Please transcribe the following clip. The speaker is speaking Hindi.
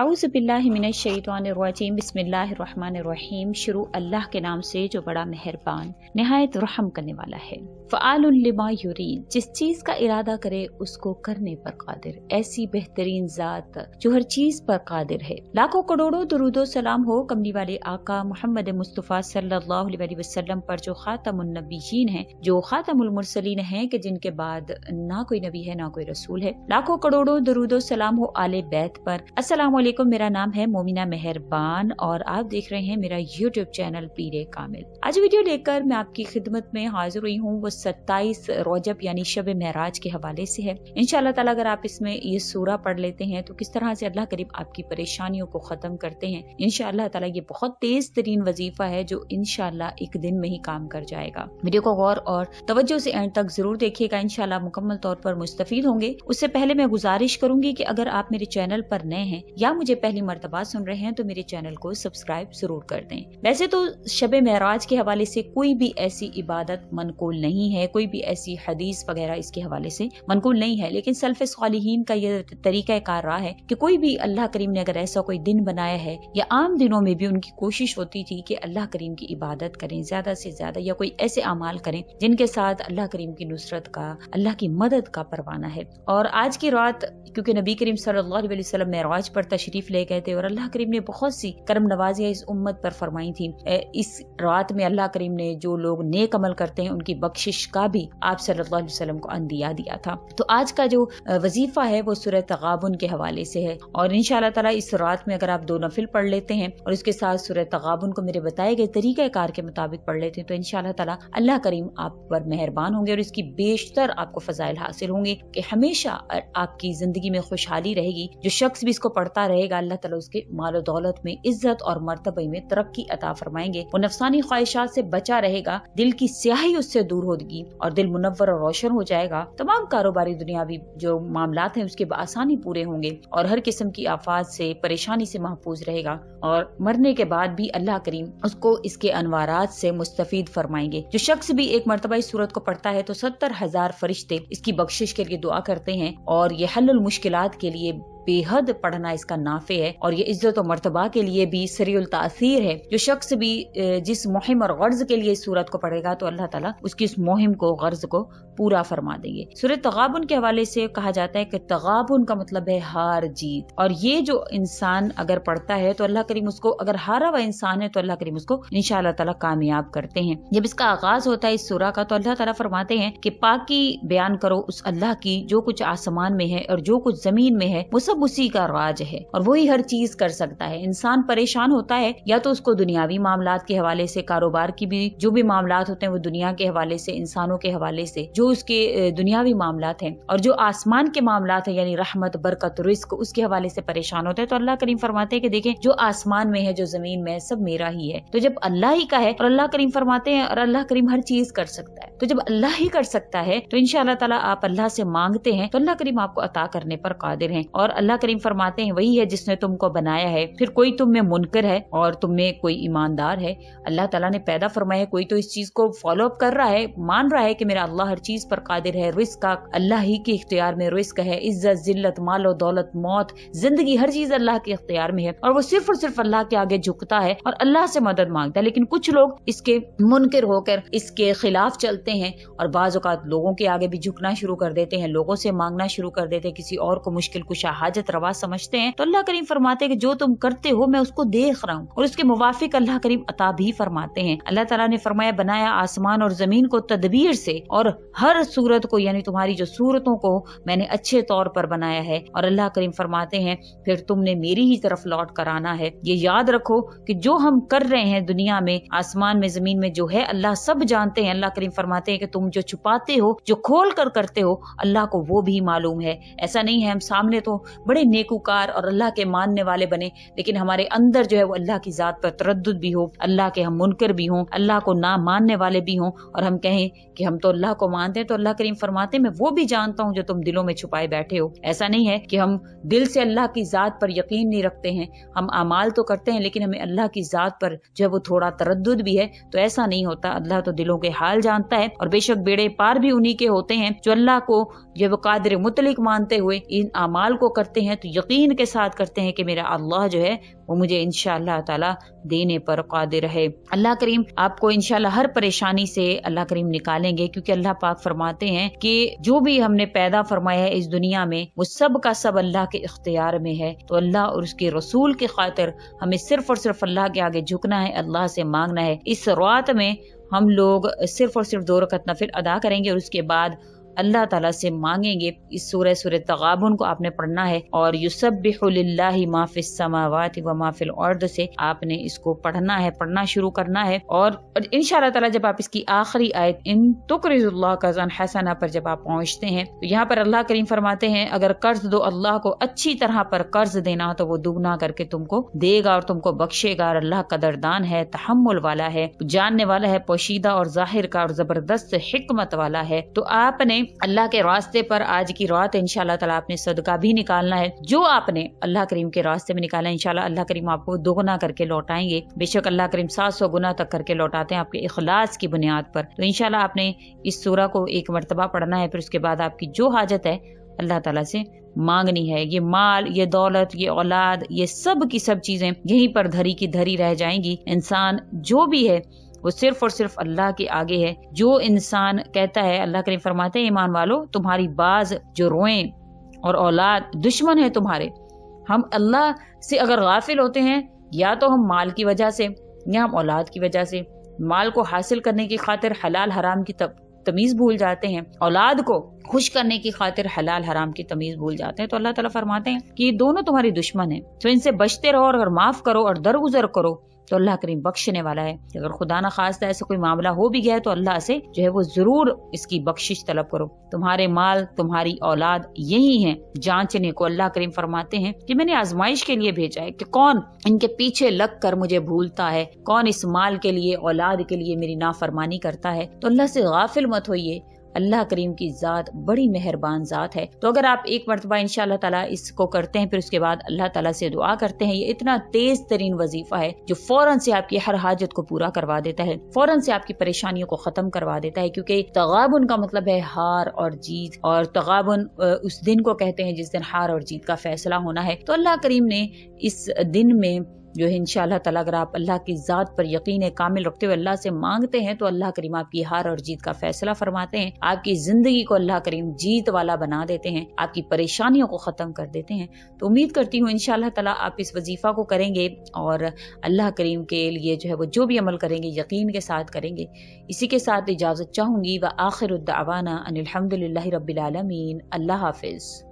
आउज़बिल्लिमिनशैतवानरजीम बसमीम शुरू अल्लाह के नाम से जो बड़ा मेहरबान नहायत रहम करने वाला है फ़ालमा यूरीन जिस चीज़ का इरादा करे उसको करने पर कादिर ऐसी बेहतरीन ज़ात जो हर चीज़ पर कादिर है लाखों करोड़ों दरुदो सलाम हो कमली वाले आका मोहम्मद मुस्तफ़ा सल्लल्लाहु अलैहि वसल्लम पर जो ख़ातमनबीन है जो ख़ातमसलिन है कि जिनके बाद ना कोई नबी है ना कोई रसूल है लाखों करोड़ों दरुदो सलाम हो आले बैत पर असलम अस्सलाम मेरा नाम है मोमिना मेहरबान और आप देख रहे हैं मेरा यूट्यूब चैनल पीरे कामिल आज वीडियो लेकर मैं आपकी खिदमत में हाजिर हुई हूँ वो सत्ताईस रोजब यानी शब महराज के हवाले से है इन अगर आप इसमें ये सूरा पढ़ लेते हैं तो किस तरह से अल्लाह करीब आपकी परेशानियों को खत्म करते हैं इन ताला ये बहुत तेज तरीन वजीफा है जो इन एक दिन में ही काम कर जाएगा वीडियो को गौर और तवज्जो से एंड तक जरूर देखिएगा इनशाला मुकम्मल तौर पर मुस्तफ होंगे उससे पहले मैं गुजारिश करूंगी की अगर आप मेरे चैनल पर नए हैं या आप मुझे पहली मरतबा सुन रहे हैं तो मेरे चैनल को सब्सक्राइब जरूर कर दें वैसे तो शब महराज के हवाले से कोई भी ऐसी इबादत मनकूल नहीं है कोई भी ऐसी हदीस वगैरह इसके हवाले से मनकूल नहीं है लेकिन सल्फ सालहीन का यह तरीका कार रहा है कि कोई भी अल्लाह करीम ने अगर ऐसा कोई दिन बनाया है या आम दिनों में भी उनकी कोशिश होती थी कि अल्लाह करीम की इबादत करें ज्यादा से ज्यादा या कोई ऐसे अमाल करें जिनके साथ अल्लाह करीम की नुसरत का अल्लाह की मदद का परवाना है और आज की रात क्योंकि नबी करीम सल्लल्लाहु अलैहि वसल्लम महराज पर तश तशरीफ ले गए थे और अल्लाह करीम ने बहुत सी करम नवाजिया इस उम्मत पर फरमाई थी इस रात में अल्लाह करीम ने जो लोग नेक अमल करते हैं उनकी बख्शिश का भी आप सल्लल्लाहु अलैहि वसल्लम को अंदिया दिया था तो आज का जो वजीफा है वो सुरह तगाबन के हवाले से है और इन ताला इस रात में अगर आप दो नफिल पढ़ लेते हैं और इसके साथ सूर्य तगाबन को मेरे बताए गए कार के मुताबिक पढ़ लेते हैं तो इन ताला अल्लाह करीम आप पर मेहरबान होंगे और इसकी बेशतर आपको फजाइल हासिल होंगे कि हमेशा आपकी ज़िंदगी में खुशहाली रहेगी जो शख्स भी इसको पढ़ता रहेगा अल्लाह तला उसके मालो दौलत में इज्जत और मरतबे में तरक्की अता फरमाएंगे वो नफसानी ख्वाहिशात से बचा रहेगा दिल की स्याही उससे दूर होगी और दिल मुनवर और रोशन हो जाएगा तमाम कारोबारी दुनियावी जो मामला है उसके आसानी पूरे होंगे और हर किस्म की आफात से परेशानी से महफूज रहेगा और मरने के बाद भी अल्लाह करीम उसको इसके अनवार से मुस्तफ़ फरमाएंगे जो शख्स भी एक मरतबा इस सूरत को पढ़ता है तो सत्तर हजार फरिश्ते इसकी बख्शिश के लिए दुआ करते हैं और ये हल मुश्किल के लिए बेहद पढ़ना इसका नाफे है और ये इज्जत और मरतबा के लिए भी सरील तासीर है जो शख्स भी जिस मुहिम और गर्ज के लिए इस सूरत को पढ़ेगा तो अल्लाह ताला उसकी इस मुहिम को गर्ज को पूरा फरमा देंगे सूरत तगाबन के हवाले से कहा जाता है कि तगाबन का मतलब है हार जीत और ये जो इंसान अगर पढ़ता है तो अल्लाह करीम उसको अगर हारा हुआ इंसान है तो अल्लाह करीम उसको इनशाला ताला कामयाब करते हैं जब इसका आगाज होता है इस सूरा का तो अल्लाह ताला फरमाते हैं कि पाकि बयान करो उस अल्लाह की जो कुछ आसमान में है और जो कुछ जमीन में है वो सब उसी का राज है और वही हर चीज कर सकता है इंसान परेशान होता है या तो उसको दुनियावी मामला के हवाले से कारोबार की भी जो भी मामला होते हैं वो दुनिया के हवाले से इंसानों के हवाले से जो उसके दुनियावी मामला हैं और जो आसमान के मामला है यानी रहमत बरकत रिस्क उसके हवाले से परेशान होते हैं तो अल्लाह करीम फरमाते हैं कि देखें जो आसमान में है जो जमीन में है सब मेरा ही है तो जब अल्लाह ही का है और अल्लाह करीम फरमाते हैं और अल्लाह करीम हर चीज कर सकता है तो जब अल्लाह ही कर सकता है तो इनशाला ताला आप अल्लाह से मांगते हैं तो अल्लाह करीम आपको अता करने पर कादिर है और अल्लाह करीम फरमाते हैं वही है जिसने तुमको बनाया है फिर कोई तुम में मुनकर है और तुम में कोई ईमानदार है अल्लाह तला ने पैदा फरमाया कोई तो इस चीज को फॉलो अप कर रहा है मान रहा है कि मेरा अल्लाह हर चीज पर कादिर है रिस्क का अल्लाह ही के इख्तियार में रिस्क है इज्जत जिल्लत मालो दौलत मौत जिंदगी हर चीज अल्लाह के इख्तियार में है और वो सिर्फ और सिर्फ अल्लाह के आगे झुकता है और अल्लाह से मदद मांगता है लेकिन कुछ लोग इसके मुनकर होकर इसके खिलाफ चलते हैं और बाज लोगों के आगे भी झुकना शुरू कर देते हैं लोगों से मांगना शुरू कर देते हैं किसी और को मुश्किल कुछ हाजत रवा समझते हैं तो अल्लाह करीम फरमाते हैं कि जो तुम करते हो मैं उसको देख रहा हूँ और उसके मुवाफिक अल्लाह करीम अता भी फरमाते हैं अल्लाह तला ने फरमाया बनाया आसमान और जमीन को तदबीर से और हर सूरत को यानी तुम्हारी जो सूरतों को मैंने अच्छे तौर पर बनाया है और अल्लाह करीम फरमाते हैं फिर तुमने मेरी ही तरफ लौट कर आना है ये याद रखो कि जो हम कर रहे हैं दुनिया में आसमान में जमीन में जो है अल्लाह सब जानते हैं अल्लाह करीम फरमाते हैं कि तुम जो छुपाते हो जो खोल कर करते हो अल्लाह को वो भी मालूम है ऐसा नहीं है हम सामने तो बड़े नेकूकार और अल्लाह के मानने वाले बने लेकिन हमारे अंदर जो है वो अल्लाह की ज़ात पर तरद भी हो अल्लाह के हम मुनकर भी हों अल्लाह को ना मानने वाले भी हों और हम कहें कि हम तो अल्लाह को मानते हैं तो अल्लाह करीम फरमाते हैं मैं वो भी जानता हूँ जो तुम दिलों में छुपाए बैठे हो ऐसा नहीं है कि हम दिल से अल्लाह की ज़ात पर यकीन नहीं रखते हैं हम अमाल तो करते हैं लेकिन हमें अल्लाह की ज़ात पर जो है वो थोड़ा तरद भी है तो ऐसा नहीं होता अल्लाह तो दिलों के हाल जानता है और बेशक बेड़े पार भी उन्हीं के होते हैं जो अल्लाह को जो वो कादर मुतलिक मानते हुए इन अमाल को करते करते हैं तो यकीन के साथ करते हैं कि मेरा अल्लाह जो है वो मुझे इन ताला देने पर कादिर है अल्लाह करीम आपको इन हर परेशानी से अल्लाह करीम निकालेंगे क्योंकि अल्लाह पाक फरमाते हैं कि जो भी हमने पैदा फरमाया है इस दुनिया में वो सब का सब अल्लाह के इख्तियार में है तो अल्लाह और उसके रसूल की खातिर हमें सिर्फ और सिर्फ अल्लाह के आगे झुकना है अल्लाह से मांगना है इस रात में हम लोग सिर्फ और सिर्फ दो रकत नफिल अदा करेंगे और उसके बाद अल्लाह ताला से मांगेंगे इस सूरह सूर्य तगाबन को आपने पढ़ना है और यूसब माफिस समावत व माफिल अर्द से आपने इसको पढ़ना है पढ़ना शुरू करना है और इन ताला जब आप इसकी आखिरी आयत इन तुकरजुल्ला कजन हसना पर जब आप पहुँचते हैं तो यहाँ पर अल्लाह करीम फरमाते हैं अगर कर्ज दो अल्लाह को अच्छी तरह पर कर्ज देना तो वो दुगना करके तुमको देगा और तुमको बख्शेगा और अल्लाह कदरदान है तहमुल वाला है जानने वाला है पोशीदा और जाहिर का और जबरदस्त हिकमत वाला है तो आपने करें अल्लाह के रास्ते पर आज की रात इनशाला तला आपने सदका भी निकालना है जो आपने अल्लाह करीम के रास्ते में निकाला इनशाला अल्लाह करीम आपको दोगुना करके लौटाएंगे बेशक अल्लाह करीम सात सौ गुना तक करके लौटाते हैं आपके अखलास की बुनियाद पर तो इनशाला आपने इस सूरा को एक मरतबा पढ़ना है फिर उसके बाद आपकी जो हाजत है अल्लाह तला से मांगनी है ये माल ये दौलत ये औलाद ये सब की सब चीजें यहीं पर धरी की धरी रह जाएंगी इंसान जो भी है वो सिर्फ और सिर्फ अल्लाह के आगे है जो इंसान कहता है अल्लाह करीम फरमाते हैं ईमान वालो तुम्हारी बाज जो रोए और औलाद दुश्मन है तुम्हारे हम अल्लाह से अगर गाफिल होते हैं या तो हम माल की वजह से या हम औलाद की वजह से माल को हासिल करने की खातिर हलाल हराम की तब तमीज़ भूल जाते हैं औलाद को खुश करने की खातिर हलाल हराम की तमीज़ भूल जाते हैं तो अल्लाह ताला फरमाते हैं कि ये दोनों तुम्हारे दुश्मन हैं तो इनसे बचते रहो और माफ़ करो और दरगुजर करो तो अल्लाह करीम बख्शने वाला है अगर खुदा ना खास्ता ऐसा कोई मामला हो भी गया तो अल्लाह से जो है वो जरूर इसकी बख्शिश तलब करो तुम्हारे माल तुम्हारी औलाद यही है जांचने को अल्लाह करीम फरमाते हैं कि मैंने आजमाइश के लिए भेजा है कि कौन इनके पीछे लग कर मुझे भूलता है कौन इस माल के लिए औलाद के लिए मेरी नाफरमानी करता है तो अल्लाह से गाफिल मत होइए अल्लाह करीम की ज़ात बड़ी मेहरबान ज़ात है तो अगर आप एक मरतबा इन तला इसको करते हैं फिर उसके बाद अल्लाह तला से दुआ करते हैं ये इतना तेज तरीन वजीफा है जो फौरन से आपकी हर हाजत को पूरा करवा देता है फौरन से आपकी परेशानियों को खत्म करवा देता है क्योंकि तगाबन का मतलब है हार और जीत और तगाबन उस दिन को कहते हैं जिस दिन हार और जीत का फैसला होना है तो अल्लाह करीम ने इस दिन में जो है इनशाला तला अगर आप अल्लाह की ज़ात पर यकीन कामिल रखते हुए अल्लाह से मांगते हैं तो अल्लाह करीम आपकी हार और जीत का फैसला फरमाते हैं आपकी ज़िंदगी को अल्लाह करीम जीत वाला बना देते हैं आपकी परेशानियों को ख़त्म कर देते हैं तो उम्मीद करती हूँ इन तला आप इस वजीफ़ा को करेंगे और अल्लाह करीम के लिए जो है वो जो भी अमल करेंगे यकीन के साथ करेंगे इसी के साथ इजाज़त चाहूंगी व आखिर उद्दावाना अनिलहमदिल्ला रबीआलमीन अल्लाह हाफिज़